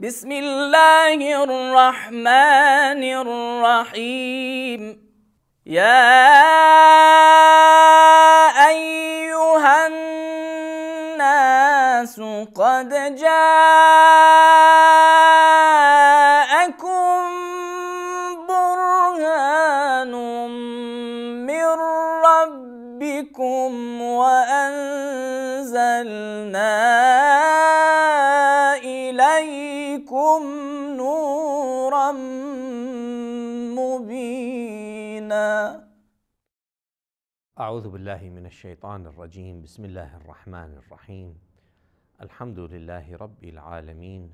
بسم الله الرحمن الرحيم يا أيها الناس قد جاءت أعوذ بالله من الشيطان الرجيم بسم الله الرحمن الرحيم الحمد لله رب العالمين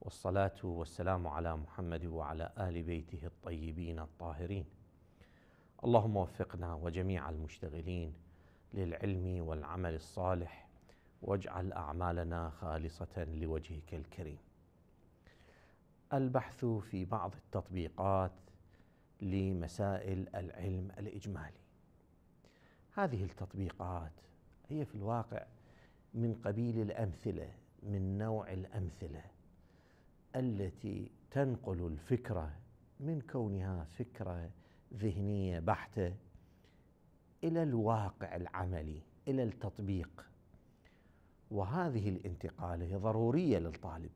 والصلاة والسلام على محمد وعلى آل بيته الطيبين الطاهرين اللهم وفقنا وجميع المشتغلين للعلم والعمل الصالح واجعل أعمالنا خالصة لوجهك الكريم البحث في بعض التطبيقات لمسائل العلم الإجمالي هذه التطبيقات هي في الواقع من قبيل الامثله من نوع الامثله التي تنقل الفكره من كونها فكره ذهنيه بحته الى الواقع العملي الى التطبيق وهذه الانتقاله هي ضروريه للطالب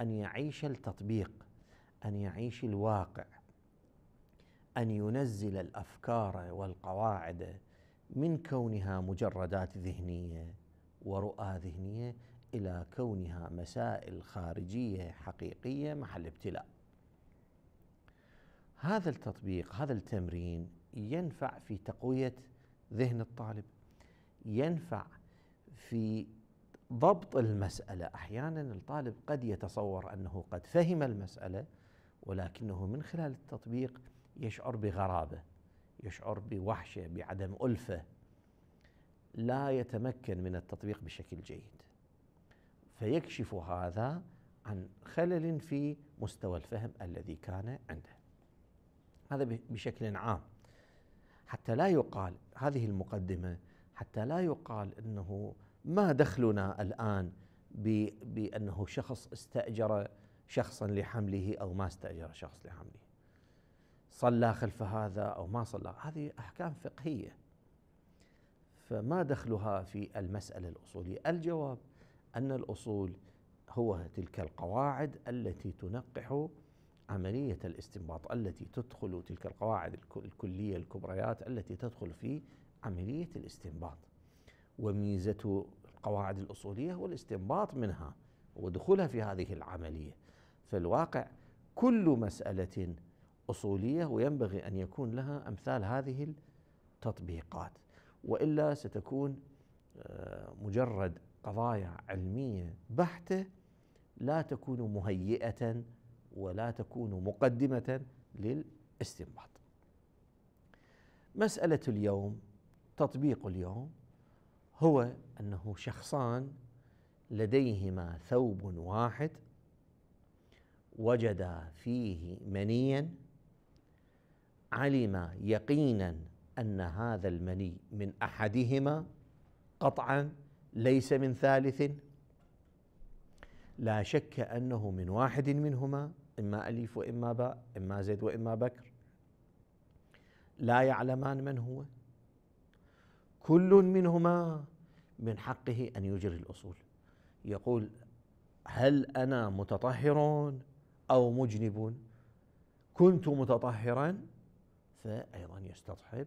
ان يعيش التطبيق ان يعيش الواقع ان ينزل الافكار والقواعد من كونها مجردات ذهنيه ورؤى ذهنيه الى كونها مسائل خارجيه حقيقيه محل ابتلاء. هذا التطبيق هذا التمرين ينفع في تقويه ذهن الطالب ينفع في ضبط المساله احيانا الطالب قد يتصور انه قد فهم المساله ولكنه من خلال التطبيق يشعر بغرابه يشعر بوحشه بعدم الفه لا يتمكن من التطبيق بشكل جيد فيكشف هذا عن خلل في مستوى الفهم الذي كان عنده هذا بشكل عام حتى لا يقال هذه المقدمه حتى لا يقال انه ما دخلنا الان بانه شخص استاجر شخصا لحمله او ما استاجر شخص لحمله صلى خلف هذا او ما صلى هذه احكام فقهيه فما دخلها في المساله الاصوليه الجواب ان الاصول هو تلك القواعد التي تنقح عمليه الاستنباط التي تدخل تلك القواعد الكليه الكبريات التي تدخل في عمليه الاستنباط وميزه القواعد الاصوليه هو الاستنباط منها ودخولها في هذه العمليه فالواقع كل مساله اصوليه وينبغي ان يكون لها امثال هذه التطبيقات والا ستكون آه، مجرد قضايا علميه بحته لا تكون مهيئه ولا تكون مقدمه للاستنباط. مساله اليوم تطبيق اليوم هو انه شخصان لديهما ثوب واحد وجدا فيه منيا علم يقينا ان هذا المني من احدهما قطعا ليس من ثالث لا شك انه من واحد منهما اما الف واما باء اما زيد واما بكر لا يعلمان من هو كل منهما من حقه ان يجري الاصول يقول هل انا متطهر او مجنب كنت متطهرا فأيضا يستصحب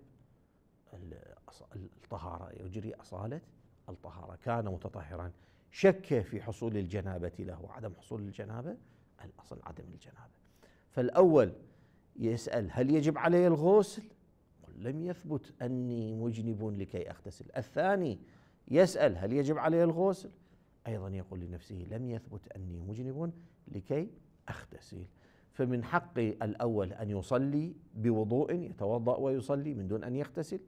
الطهارة يجري أصالة الطهارة كان متطهرا شك في حصول الجنابة له وعدم حصول الجنابة الأصل عدم الجنابة فالأول يسأل هل يجب علي الغسل قل لم يثبت أني مجنب لكي أغتسل الثاني يسأل هل يجب علي الغسل أيضا يقول لنفسه لم يثبت أني مجنب لكي أغتسل فمن حق الأول أن يصلي بوضوء يتوضأ ويصلي من دون أن يغتسل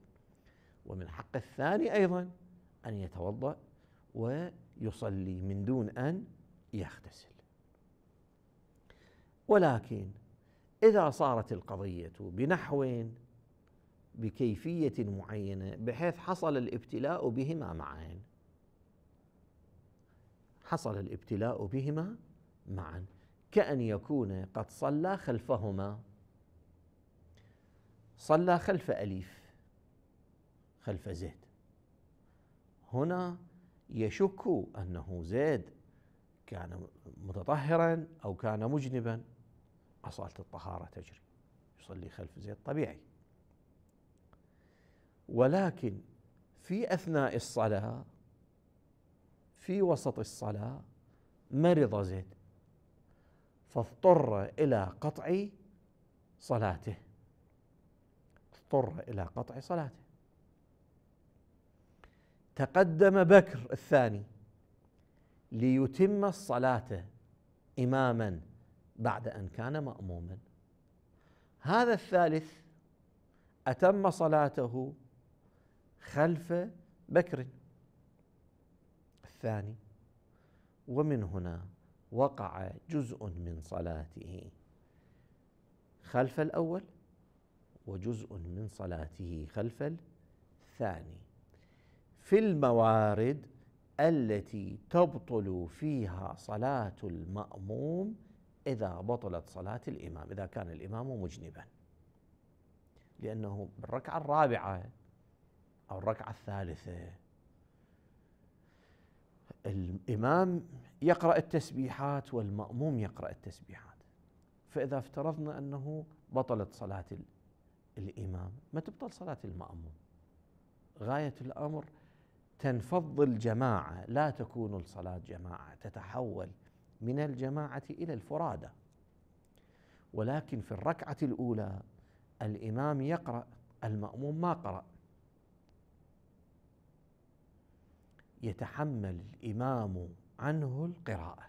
ومن حق الثاني أيضا أن يتوضأ ويصلي من دون أن يغتسل ولكن إذا صارت القضية بنحو بكيفية معينة بحيث حصل الابتلاء بهما معا حصل الابتلاء بهما معا كأن يكون قد صلى خلفهما صلى خلف أليف خلف زيد هنا يشك أنه زيد كان متطهرا أو كان مجنبا أصالة الطهارة تجري يصلي خلف زيد طبيعي ولكن في أثناء الصلاة في وسط الصلاة مرض زيد فاضطر الى قطع صلاته اضطر الى قطع صلاته تقدم بكر الثاني ليتم الصلاه اماما بعد ان كان ماموما هذا الثالث اتم صلاته خلف بكر الثاني ومن هنا وقع جزء من صلاته خلف الاول وجزء من صلاته خلف الثاني في الموارد التي تبطل فيها صلاه الماموم اذا بطلت صلاه الامام اذا كان الامام مجنبا لانه بالركعه الرابعه او الركعه الثالثه الامام يقرأ التسبيحات والمأموم يقرأ التسبيحات فإذا افترضنا أنه بطلت صلاة الإمام ما تبطل صلاة المأموم غاية الأمر تنفض الجماعة لا تكون الصلاة جماعة تتحول من الجماعة إلى الفرادة ولكن في الركعة الأولى الإمام يقرأ المأموم ما قرأ يتحمل الإمام عنه القراءة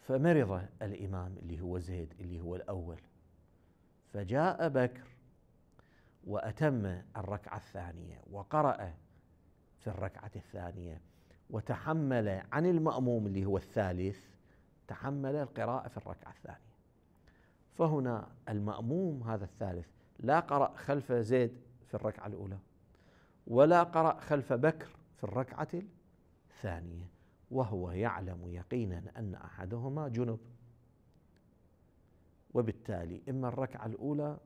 فمرض الإمام اللي هو زيد اللي هو الأول فجاء بكر وأتم الركعة الثانية وقرأ في الركعة الثانية وتحمل عن المأموم اللي هو الثالث تحمل القراءة في الركعة الثانية فهنا المأموم هذا الثالث لا قرأ خلف زيد في الركعة الأولى ولا قرأ خلف بكر في الركعة ثانيه وهو يعلم يقينا ان احدهما جنب وبالتالي اما الركعه الاولى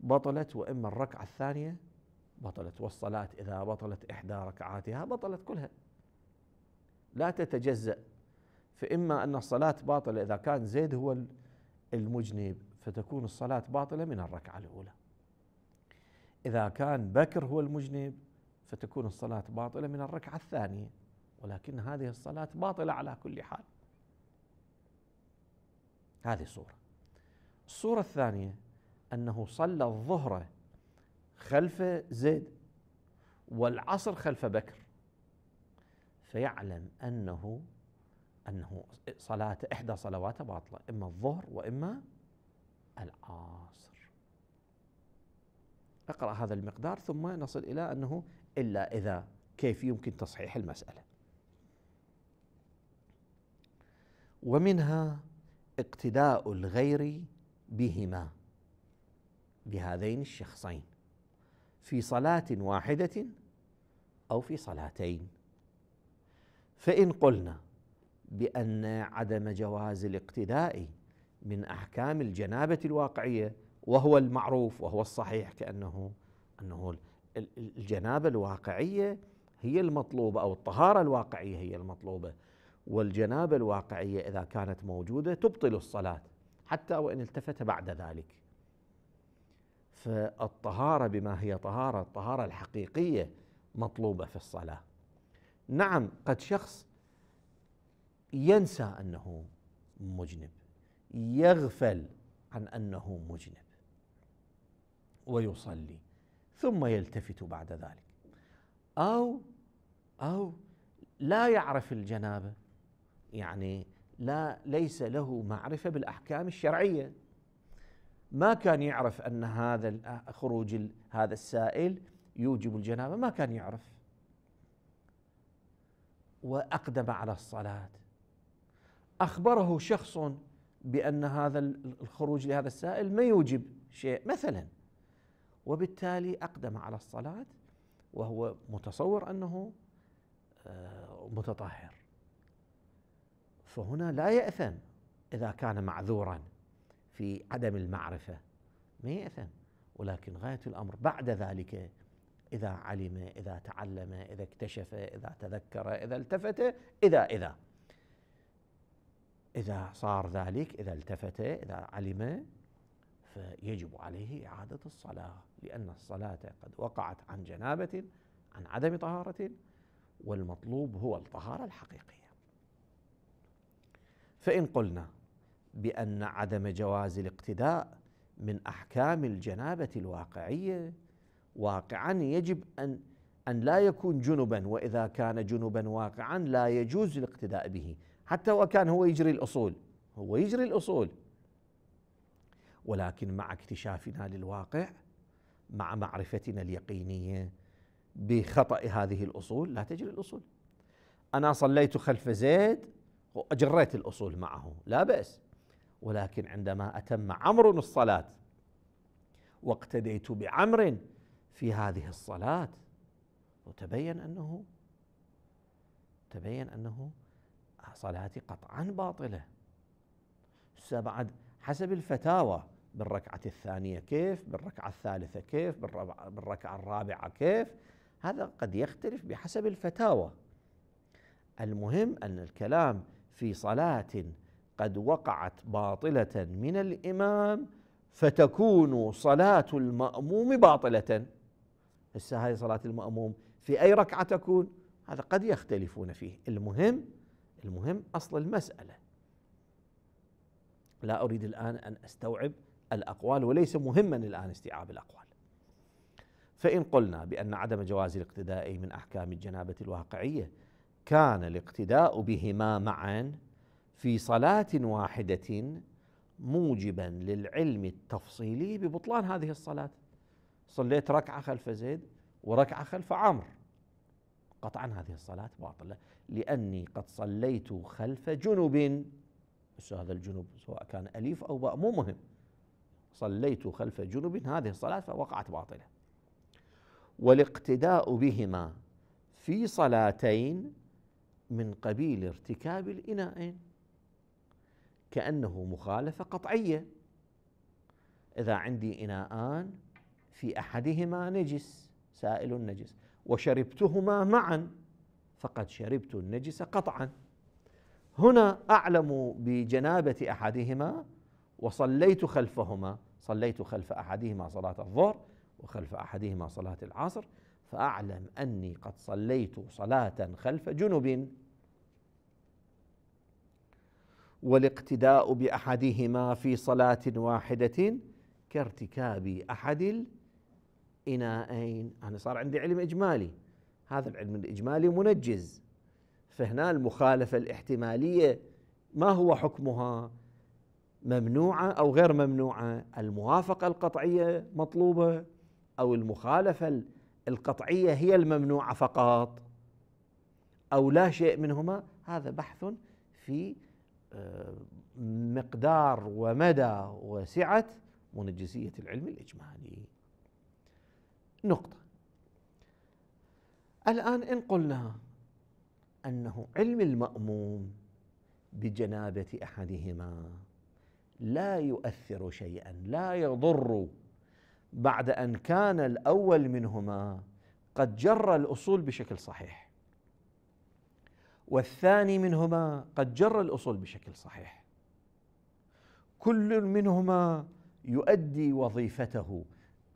بطلت واما الركعه الثانيه بطلت والصلاه اذا بطلت احدى ركعاتها بطلت كلها لا تتجزا فاما ان الصلاه باطله اذا كان زيد هو المجنب فتكون الصلاه باطله من الركعه الاولى اذا كان بكر هو المجنب فتكون الصلاة باطلة من الركعة الثانية ولكن هذه الصلاة باطلة على كل حال هذه صورة الصورة الثانية أنه صلى الظهر خلف زيد والعصر خلف بكر فيعلم أنه أنه صلاة إحدى صلواته باطلة إما الظهر وإما العصر اقرأ هذا المقدار ثم نصل إلى أنه إلا إذا كيف يمكن تصحيح المسألة ومنها اقتداء الغير بهما بهذين الشخصين في صلاة واحدة أو في صلاتين فإن قلنا بأن عدم جواز الاقتداء من أحكام الجنابة الواقعية وهو المعروف وهو الصحيح كأنه أنه الجنابه الواقعيه هي المطلوبه او الطهاره الواقعيه هي المطلوبه والجنابه الواقعيه اذا كانت موجوده تبطل الصلاه حتى وان التفت بعد ذلك. فالطهاره بما هي طهاره، الطهاره الحقيقيه مطلوبه في الصلاه. نعم قد شخص ينسى انه مجنب، يغفل عن انه مجنب ويصلي ثم يلتفت بعد ذلك او او لا يعرف الجنابه يعني لا ليس له معرفه بالاحكام الشرعيه ما كان يعرف ان هذا خروج هذا السائل يوجب الجنابه ما كان يعرف واقدم على الصلاه اخبره شخص بان هذا الخروج لهذا السائل ما يوجب شيء مثلا وبالتالي أقدم على الصلاة وهو متصور أنه آه، متطهر فهنا لا يأثم إذا كان معذورا في عدم المعرفة ما يأثم ولكن غاية الأمر بعد ذلك إذا علم إذا تعلم إذا اكتشف إذا تذكر إذا التفت إذا إذا إذا صار ذلك إذا التفت إذا علم فيجب عليه إعادة الصلاة لأن الصلاة قد وقعت عن جنابة عن عدم طهارة والمطلوب هو الطهارة الحقيقية فإن قلنا بأن عدم جواز الاقتداء من أحكام الجنابة الواقعية واقعا يجب أن أن لا يكون جنبا وإذا كان جنبا واقعا لا يجوز الاقتداء به حتى وكان هو يجري الأصول هو يجري الأصول ولكن مع اكتشافنا للواقع مع معرفتنا اليقينيه بخطأ هذه الاصول لا تجري الاصول. انا صليت خلف زيد وأجريت الاصول معه لا بأس ولكن عندما اتم عمر الصلاه واقتديت بعمر في هذه الصلاه وتبين انه تبين انه صلاتي قطعا باطله. بعد حسب الفتاوى بالركعة الثانية كيف بالركعة الثالثة كيف بالركعة الرابعة كيف هذا قد يختلف بحسب الفتاوى المهم أن الكلام في صلاة قد وقعت باطلة من الإمام فتكون صلاة المأموم باطلة هسه هاي صلاة المأموم في أي ركعة تكون هذا قد يختلفون فيه المهم المهم أصل المسألة لا أريد الآن أن أستوعب الأقوال وليس مهما الآن استيعاب الأقوال فإن قلنا بأن عدم جواز الاقتداء من أحكام الجنابة الواقعية كان الاقتداء بهما معا في صلاة واحدة موجبا للعلم التفصيلي ببطلان هذه الصلاة صليت ركعة خلف زيد وركعة خلف عمرو قطعا هذه الصلاة باطلة لأني قد صليت خلف جنب هذا الجنوب سواء كان أليف أو باء مو مهم صليت خلف جنب هذه الصلاة فوقعت باطلة والاقتداء بهما في صلاتين من قبيل ارتكاب الإناءين كأنه مخالفة قطعية إذا عندي إناءان في أحدهما نجس سائل النجس وشربتهما معا فقد شربت النجس قطعا هنا أعلم بجنابة أحدهما وصليت خلفهما صليت خلف احدهما صلاه الظهر وخلف احدهما صلاه العصر فاعلم اني قد صليت صلاه خلف جنب والاقتداء باحدهما في صلاه واحده كارتكاب احد الاناءين انا صار عندي علم اجمالي هذا العلم الاجمالي منجز فهنا المخالفه الاحتماليه ما هو حكمها ممنوعه او غير ممنوعه الموافقه القطعيه مطلوبه او المخالفه القطعيه هي الممنوعه فقط او لا شيء منهما هذا بحث في آه، مقدار ومدى وسعه منجزيه العلم الاجمالي نقطه الان ان قلنا انه علم الماموم بجنابه احدهما لا يؤثر شيئا لا يضر بعد ان كان الاول منهما قد جر الاصول بشكل صحيح والثاني منهما قد جر الاصول بشكل صحيح كل منهما يؤدي وظيفته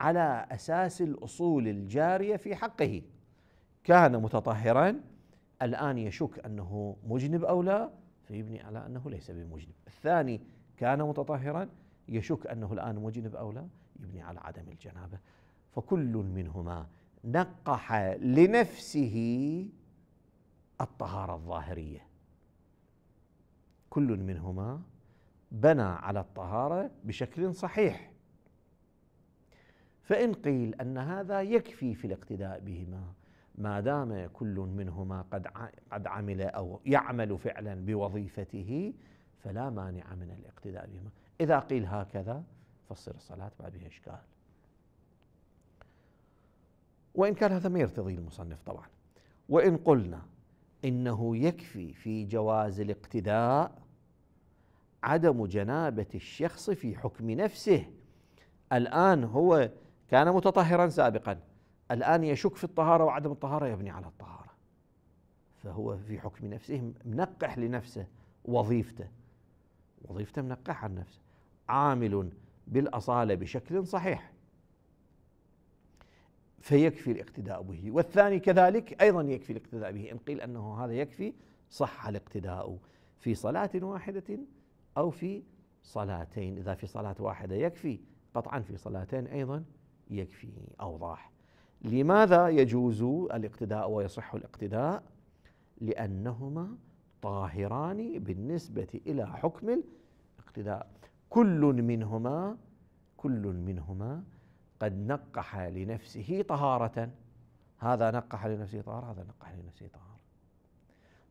على اساس الاصول الجاريه في حقه كان متطهرا الان يشك انه مجنب او لا فيبني على انه ليس بمجنب الثاني كان متطهرا يشك أنه الآن مجنب أو لا يبني على عدم الجنابة فكل منهما نقح لنفسه الطهارة الظاهرية كل منهما بنى على الطهارة بشكل صحيح فإن قيل أن هذا يكفي في الاقتداء بهما ما دام كل منهما قد قد عمل أو يعمل فعلا بوظيفته فلا مانع من الاقتداء بهما إذا قيل هكذا فصل الصلاة بعد بها إشكال وإن كان هذا ما يرتضي المصنف طبعا وإن قلنا إنه يكفي في جواز الاقتداء عدم جنابة الشخص في حكم نفسه الآن هو كان متطهرا سابقا الآن يشك في الطهارة وعدم الطهارة يبني على الطهارة فهو في حكم نفسه منقح لنفسه وظيفته وظيفته منقحة النفس عامل بالأصالة بشكل صحيح فيكفي الاقتداء به والثاني كذلك أيضا يكفي الاقتداء به إن قيل أنه هذا يكفي صح الاقتداء في صلاة واحدة أو في صلاتين إذا في صلاة واحدة يكفي قطعا في صلاتين أيضا يكفي أوضاح لماذا يجوز الاقتداء ويصح الاقتداء لأنهما طاهران بالنسبة إلى حكم الاقتداء كل منهما كل منهما قد نقح لنفسه طهارة هذا نقح لنفسه طهارة هذا نقح لنفسه طهارة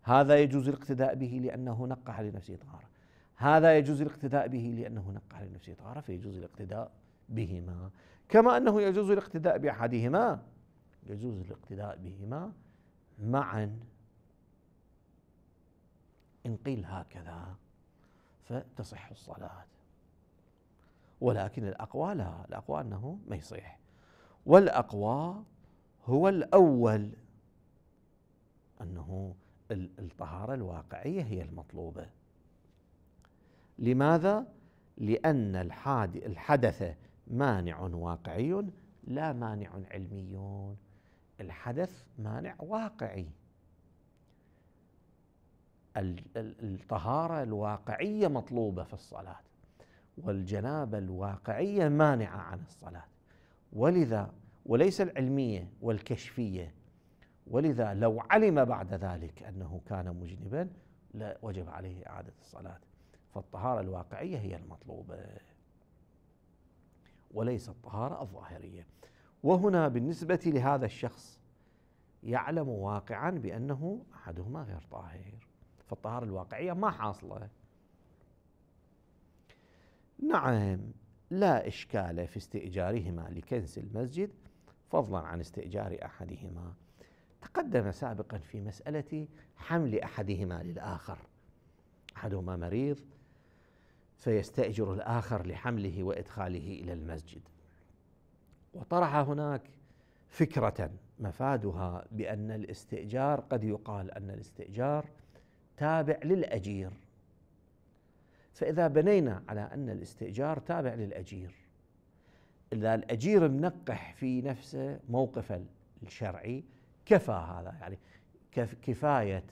هذا يجوز الاقتداء به لأنه نقح لنفسه طهارة هذا يجوز الاقتداء به لأنه نقح لنفسه طهارة فيجوز الاقتداء بهما كما أنه يجوز الاقتداء بأحدهما يجوز الاقتداء بهما معا إن قيل هكذا فتصح الصلاة ولكن الأقوى لا الأقوى أنه ما يصيح والأقوى هو الأول أنه الطهارة الواقعية هي المطلوبة لماذا؟ لأن الحدث مانع واقعي لا مانع علمي الحدث مانع واقعي الطهاره الواقعيه مطلوبه في الصلاه والجنابه الواقعيه مانعه عن الصلاه ولذا وليس العلميه والكشفيه ولذا لو علم بعد ذلك انه كان مجنبا لوجب عليه اعاده الصلاه فالطهاره الواقعيه هي المطلوبه وليس الطهاره الظاهريه وهنا بالنسبه لهذا الشخص يعلم واقعا بانه احدهما غير طاهر فالطهارة الواقعية ما حاصلة نعم لا إشكال في استئجارهما لكنس المسجد فضلا عن استئجار أحدهما تقدم سابقا في مسألة حمل أحدهما للآخر أحدهما مريض فيستأجر الآخر لحمله وإدخاله إلى المسجد وطرح هناك فكرة مفادها بأن الاستئجار قد يقال أن الاستئجار تابع للاجير فاذا بنينا على ان الاستئجار تابع للاجير اذا الاجير منقح في نفسه موقفه الشرعي كفى هذا يعني كفايه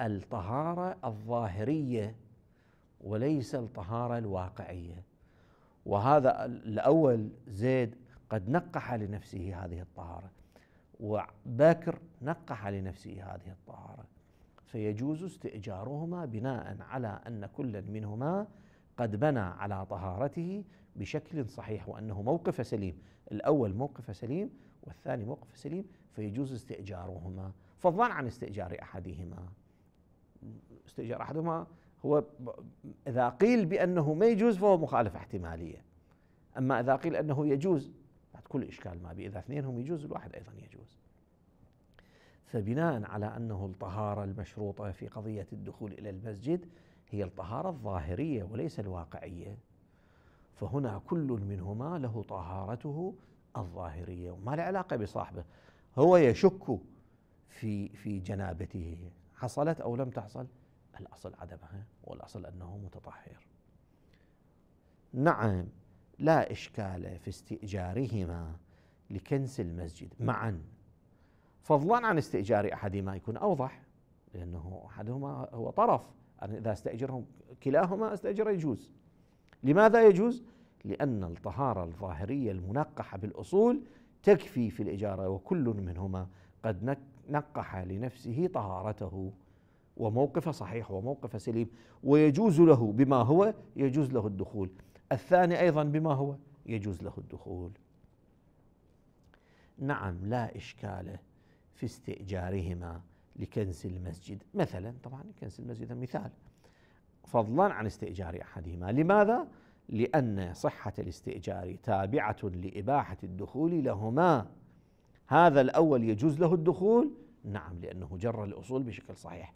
الطهاره الظاهريه وليس الطهاره الواقعيه وهذا الاول زيد قد نقح لنفسه هذه الطهاره وبكر نقح لنفسه هذه الطهاره فيجوز استئجارهما بناء على أن كلا منهما قد بنى على طهارته بشكل صحيح وأنه موقف سليم الأول موقف سليم والثاني موقف سليم فيجوز استئجارهما فضلا عن استئجار أحدهما استئجار أحدهما هو إذا قيل بأنه ما يجوز فهو مخالفة احتمالية أما إذا قيل أنه يجوز بعد كل إشكال ما بي إذا اثنين هم يجوز الواحد أيضا يجوز فبناء على انه الطهاره المشروطه في قضيه الدخول الى المسجد هي الطهاره الظاهريه وليس الواقعيه فهنا كل منهما له طهارته الظاهريه وما له علاقه بصاحبه هو يشك في في جنابته حصلت او لم تحصل الاصل عدمها والاصل انه متطهر نعم لا اشكال في استئجارهما لكنس المسجد معا فضلا عن استئجار احدهما يكون اوضح لانه احدهما هو طرف انا اذا استاجرهم كلاهما استاجر يجوز لماذا يجوز؟ لان الطهاره الظاهريه المنقحه بالاصول تكفي في الاجاره وكل منهما قد نقح لنفسه طهارته وموقف صحيح وموقف سليم ويجوز له بما هو يجوز له الدخول الثاني ايضا بما هو يجوز له الدخول نعم لا اشكال في استئجارهما لكنس المسجد مثلا طبعا كنس المسجد مثال فضلا عن استئجار احدهما لماذا لان صحه الاستئجار تابعه لاباحه الدخول لهما هذا الاول يجوز له الدخول نعم لانه جر الاصول بشكل صحيح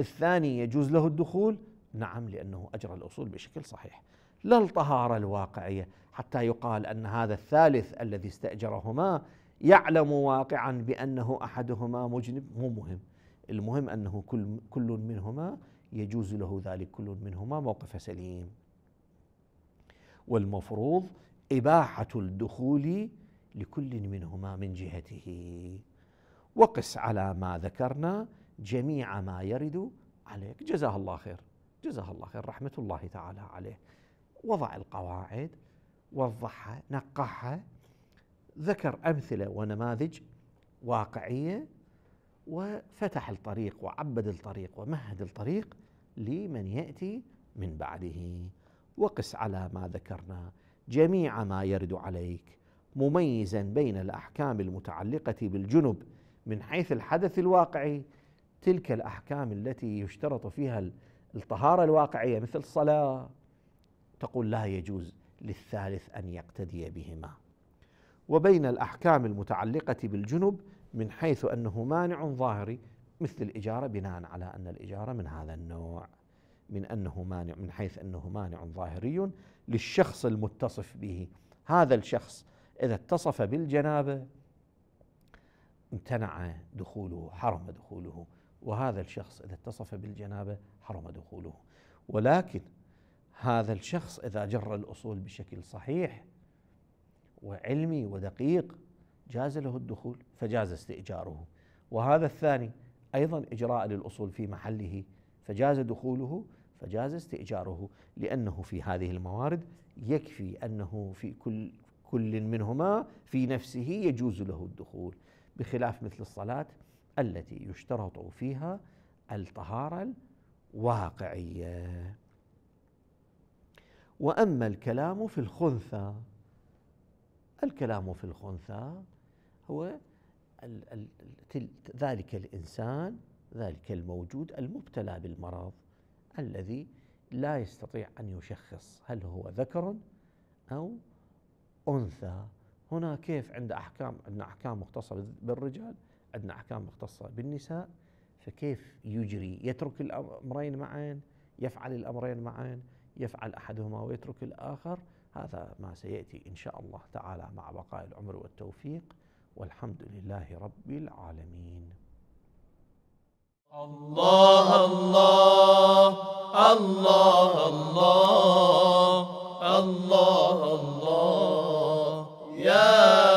الثاني يجوز له الدخول نعم لانه اجرى الاصول بشكل صحيح لا الطهاره الواقعيه حتى يقال ان هذا الثالث الذي استاجرهما يعلم واقعا بانه احدهما مجنب مو مهم المهم انه كل كل منهما يجوز له ذلك كل منهما موقف سليم والمفروض اباحه الدخول لكل منهما من جهته وقس على ما ذكرنا جميع ما يرد عليك جزاه الله خير جزاه الله خير رحمه الله تعالى عليه وضع القواعد وضحها نقحها ذكر امثله ونماذج واقعيه وفتح الطريق وعبد الطريق ومهد الطريق لمن ياتي من بعده وقس على ما ذكرنا جميع ما يرد عليك مميزا بين الاحكام المتعلقه بالجنب من حيث الحدث الواقعي تلك الاحكام التي يشترط فيها الطهاره الواقعيه مثل الصلاه تقول لا يجوز للثالث ان يقتدي بهما وبين الأحكام المتعلقة بالجنب من حيث أنه مانع ظاهري مثل الإجارة بناء على أن الإجارة من هذا النوع من أنه مانع من حيث أنه مانع ظاهري للشخص المتصف به هذا الشخص إذا اتصف بالجنابة امتنع دخوله حرم دخوله وهذا الشخص إذا اتصف بالجنابة حرم دخوله ولكن هذا الشخص إذا جر الأصول بشكل صحيح وعلمي ودقيق جاز له الدخول فجاز استئجاره وهذا الثاني ايضا اجراء للاصول في محله فجاز دخوله فجاز استئجاره لانه في هذه الموارد يكفي انه في كل كل منهما في نفسه يجوز له الدخول بخلاف مثل الصلاه التي يشترط فيها الطهاره الواقعيه واما الكلام في الخنثى الكلام في الخنثى هو ال ال ذلك الانسان ذلك الموجود المبتلى بالمرض الذي لا يستطيع ان يشخص هل هو ذكر او انثى هنا كيف عند احكام عندنا احكام مختصه بالرجال عندنا احكام مختصه بالنساء فكيف يجري يترك الامرين معا يفعل الامرين معا يفعل احدهما ويترك الاخر هذا ما سياتي ان شاء الله تعالى مع بقاء العمر والتوفيق والحمد لله رب العالمين الله الله الله الله الله الله يا